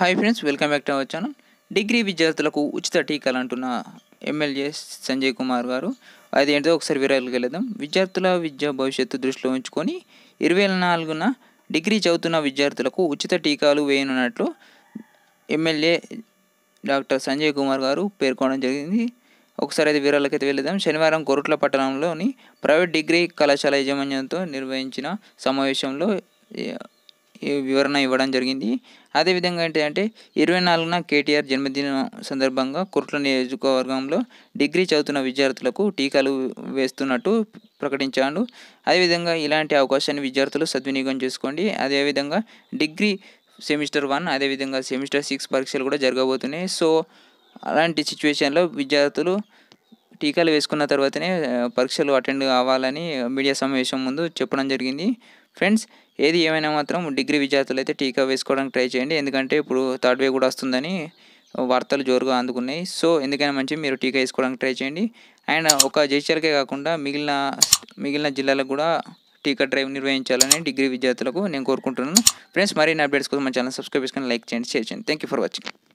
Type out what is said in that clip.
hi friends welcome back to our channel degree విద్యార్థులకు ఉచిత టీకాలు అంటున్న ఎమ్మెల్యే సంజయ్ కుమార్ గారు అది ఏంటో ఒకసారి వివరాలకు వెళదాం విద్యార్థుల విద్య భవిష్యత్తు దృష్టిలో ఉంచుకొని ఇరవై నాలుగున డిగ్రీ చదువుతున్న విద్యార్థులకు ఉచిత టీకాలు వేయనున్నట్లు ఎమ్మెల్యే డాక్టర్ సంజయ్ కుమార్ గారు పేర్కొనడం జరిగింది ఒకసారి అయితే అయితే వెళ్దాం శనివారం కొరుట్ల పట్టణంలోని ప్రైవేట్ డిగ్రీ కళాశాల యాజమాన్యంతో నిర్వహించిన సమావేశంలో వివరణ ఇవ్వడం జరిగింది అదేవిధంగా ఏంటి అంటే ఇరవై నాలుగున కేటీఆర్ జన్మదినం సందర్భంగా కుర్ట్ల నియోజకవర్గంలో డిగ్రీ చదువుతున్న విద్యార్థులకు టీకాలు వేస్తున్నట్టు ప్రకటించాడు అదేవిధంగా ఇలాంటి అవకాశాన్ని విద్యార్థులు సద్వినియోగం చేసుకోండి అదేవిధంగా డిగ్రీ సెమిస్టర్ వన్ అదేవిధంగా సెమిస్టర్ సిక్స్ పరీక్షలు కూడా జరగబోతున్నాయి సో అలాంటి సిచ్యువేషన్లో విద్యార్థులు టీకాలు వేసుకున్న తర్వాతనే పరీక్షలు అటెండ్ అవ్వాలని మీడియా సమావేశం ముందు చెప్పడం జరిగింది ఫ్రెండ్స్ ఏది ఏమైనా మాత్రం డిగ్రీ విద్యార్థులు అయితే టీకా వేసుకోవడానికి ట్రై చేయండి ఎందుకంటే ఇప్పుడు థర్డ్ వేవ్ కూడా వస్తుందని వార్తలు జోరుగా అందుకున్నాయి సో ఎందుకైనా మంచి మీరు టీకా వేసుకోవడానికి ట్రై చేయండి అండ్ ఒక జేసీఆర్కే కాకుండా మిగిలిన మిగిలిన జిల్లాలకు కూడా టీకా డ్రైవ్ నిర్వహించాలని డిగ్రీ విద్యార్థులకు నేను కోరుకుంటున్నాను ఫ్రెండ్స్ మరిన్ని అప్డేట్స్ కోసం మన ఛానల్ సబ్స్క్రైబ్ చేసుకుని లైక్ చేయండి షేర్ చేయండి థ్యాంక్ యూ ఫర్ వాచింగ్